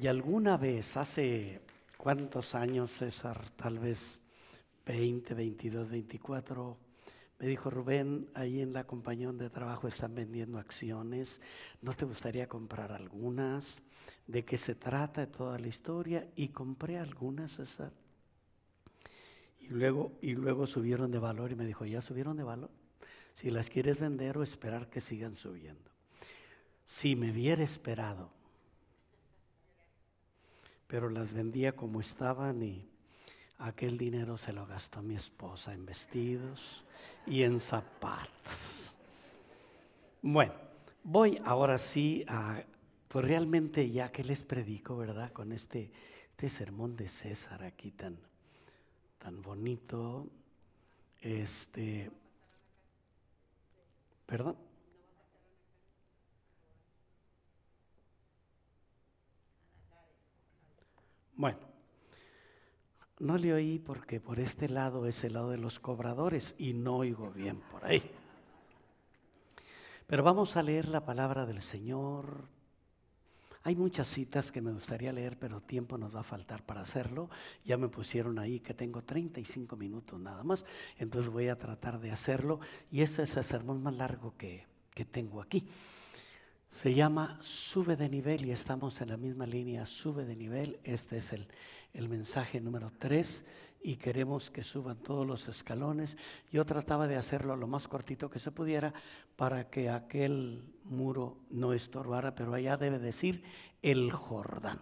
Y alguna vez, hace cuántos años, César, tal vez 20, 22, 24, me dijo Rubén, ahí en la compañía de trabajo están vendiendo acciones, ¿no te gustaría comprar algunas? ¿De qué se trata toda la historia? Y compré algunas, César. Y luego, y luego subieron de valor y me dijo, ¿ya subieron de valor? Si las quieres vender o esperar que sigan subiendo. Si me hubiera esperado pero las vendía como estaban y aquel dinero se lo gastó mi esposa en vestidos y en zapatos. Bueno, voy ahora sí a, pues realmente ya que les predico, ¿verdad? Con este, este sermón de César aquí tan, tan bonito, este, perdón. Bueno, no le oí porque por este lado es el lado de los cobradores y no oigo bien por ahí. Pero vamos a leer la palabra del Señor. Hay muchas citas que me gustaría leer, pero tiempo nos va a faltar para hacerlo. Ya me pusieron ahí que tengo 35 minutos nada más, entonces voy a tratar de hacerlo. Y este es el sermón más largo que, que tengo aquí. Se llama Sube de nivel y estamos en la misma línea, Sube de nivel. Este es el, mensaje número 3 y queremos que suban todos los escalones. Yo trataba de hacerlo lo más cortito que se pudiera para que aquel muro no estorbara, pero allá debe decir el Jordán.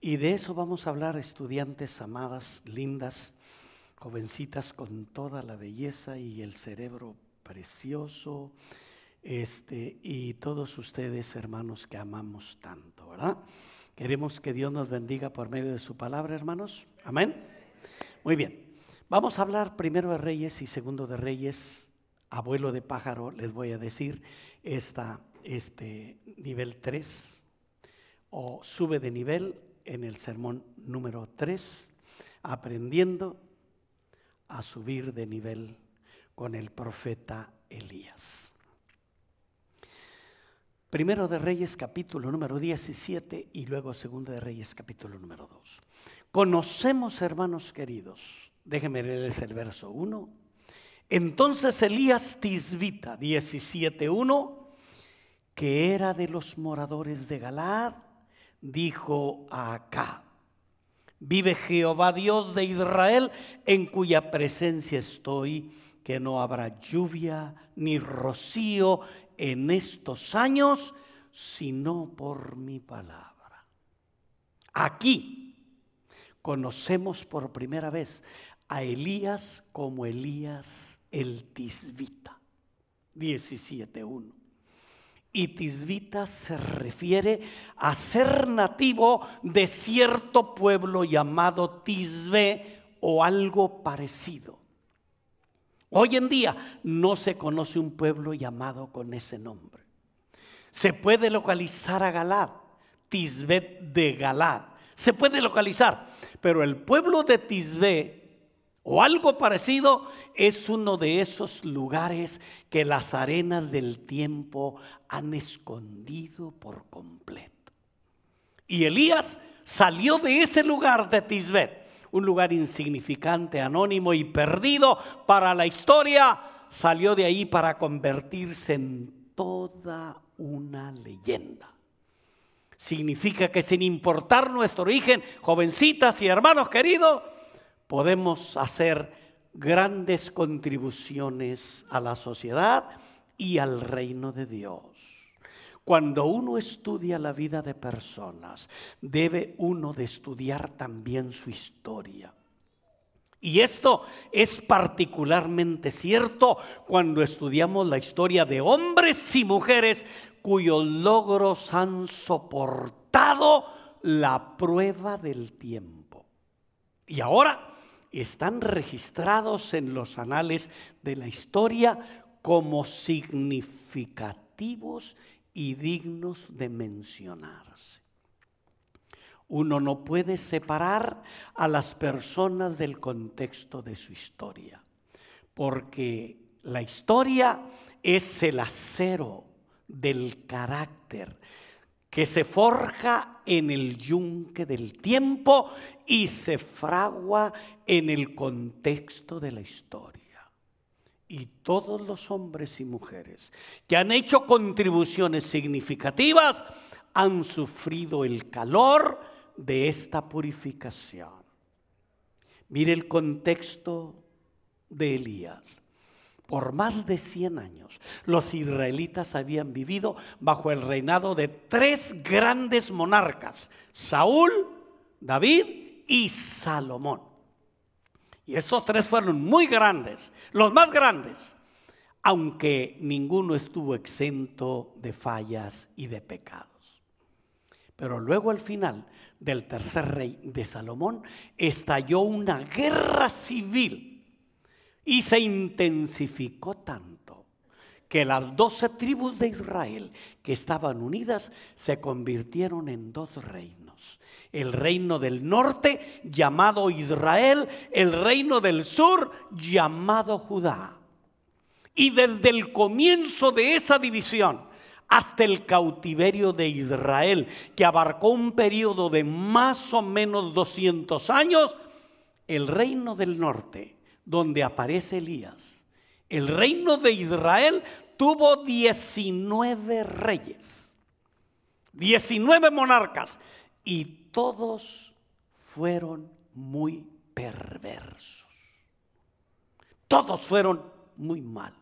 Y de eso vamos a hablar, estudiantes amadas, lindas, jovencitas con toda la belleza y el cerebro precioso este, y todos ustedes, hermanos, que amamos tanto, ¿verdad? Queremos que Dios nos bendiga por medio de su palabra, hermanos. Amén. Muy bien. Vamos a hablar primero de Reyes y segundo de Reyes. Abuelo de pájaro, les voy a decir, esta, este nivel 3, o sube de nivel en el sermón número 3, aprendiendo a subir de nivel con el profeta Elías. Primero de Reyes capítulo número 17 y luego Segundo de Reyes capítulo número 2. Conocemos, hermanos queridos, déjenme leerles el verso 1. Entonces Elías Tisbita 17.1, que era de los moradores de Galad, dijo acá. vive Jehová Dios de Israel, en cuya presencia estoy, que no habrá lluvia ni rocío en estos años, sino por mi palabra. Aquí conocemos por primera vez a Elías como Elías el Tisbita, 17.1. Y Tisbita se refiere a ser nativo de cierto pueblo llamado Tisbe o algo parecido. Hoy en día no se conoce un pueblo llamado con ese nombre. Se puede localizar a Galad, Tisbet de Galad. Se puede localizar, pero el pueblo de Tisbet o algo parecido es uno de esos lugares que las arenas del tiempo han escondido por completo. Y Elías salió de ese lugar de Tisbet un lugar insignificante, anónimo y perdido para la historia, salió de ahí para convertirse en toda una leyenda. Significa que sin importar nuestro origen, jovencitas y hermanos queridos, podemos hacer grandes contribuciones a la sociedad y al reino de Dios. Cuando uno estudia la vida de personas, debe uno de estudiar también su historia. Y esto es particularmente cierto cuando estudiamos la historia de hombres y mujeres cuyos logros han soportado la prueba del tiempo. Y ahora están registrados en los anales de la historia como significativos y dignos de mencionarse. Uno no puede separar a las personas del contexto de su historia, porque la historia es el acero del carácter que se forja en el yunque del tiempo y se fragua en el contexto de la historia y todos los hombres y mujeres que han hecho contribuciones significativas han sufrido el calor de esta purificación. Mire el contexto de Elías. Por más de 100 años, los israelitas habían vivido bajo el reinado de tres grandes monarcas, Saúl, David y Salomón. Y estos tres fueron muy grandes, los más grandes, aunque ninguno estuvo exento de fallas y de pecados. Pero luego al final del tercer rey de Salomón estalló una guerra civil y se intensificó tanto que las doce tribus de Israel que estaban unidas se convirtieron en dos reinos. El reino del norte llamado Israel, el reino del sur llamado Judá. Y desde el comienzo de esa división hasta el cautiverio de Israel, que abarcó un periodo de más o menos 200 años, el reino del norte, donde aparece Elías, el reino de Israel tuvo 19 reyes, 19 monarcas, y todos fueron muy perversos. Todos fueron muy mal.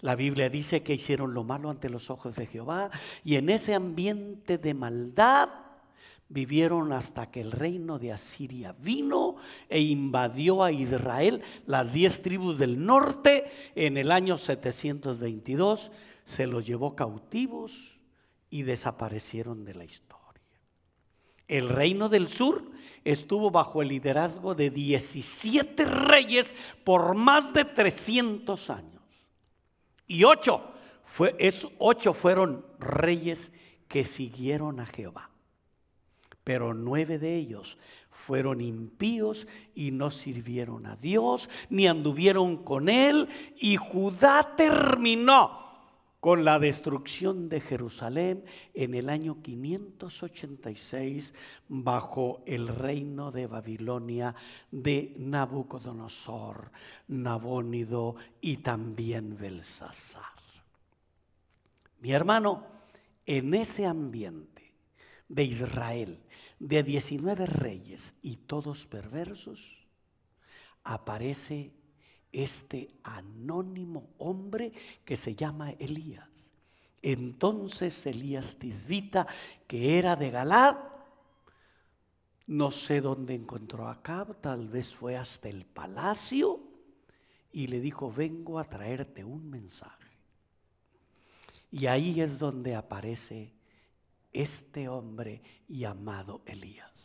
La Biblia dice que hicieron lo malo ante los ojos de Jehová y en ese ambiente de maldad vivieron hasta que el reino de Asiria vino e invadió a Israel, las diez tribus del norte, en el año 722, se los llevó cautivos y desaparecieron de la historia. El reino del sur estuvo bajo el liderazgo de 17 reyes por más de 300 años. Y ocho, fueron reyes que siguieron a Jehová. Pero nueve de ellos fueron impíos y no sirvieron a Dios, ni anduvieron con él. Y Judá terminó con la destrucción de Jerusalén en el año 586 bajo el reino de Babilonia de Nabucodonosor, Nabónido y también Belsasar. Mi hermano, en ese ambiente de Israel, de 19 reyes y todos perversos, aparece este anónimo hombre que se llama Elías. Entonces Elías Tisbita, que era de Galad, no sé dónde encontró a Cab, tal vez fue hasta el palacio y le dijo, vengo a traerte un mensaje. Y ahí es donde aparece este hombre llamado Elías.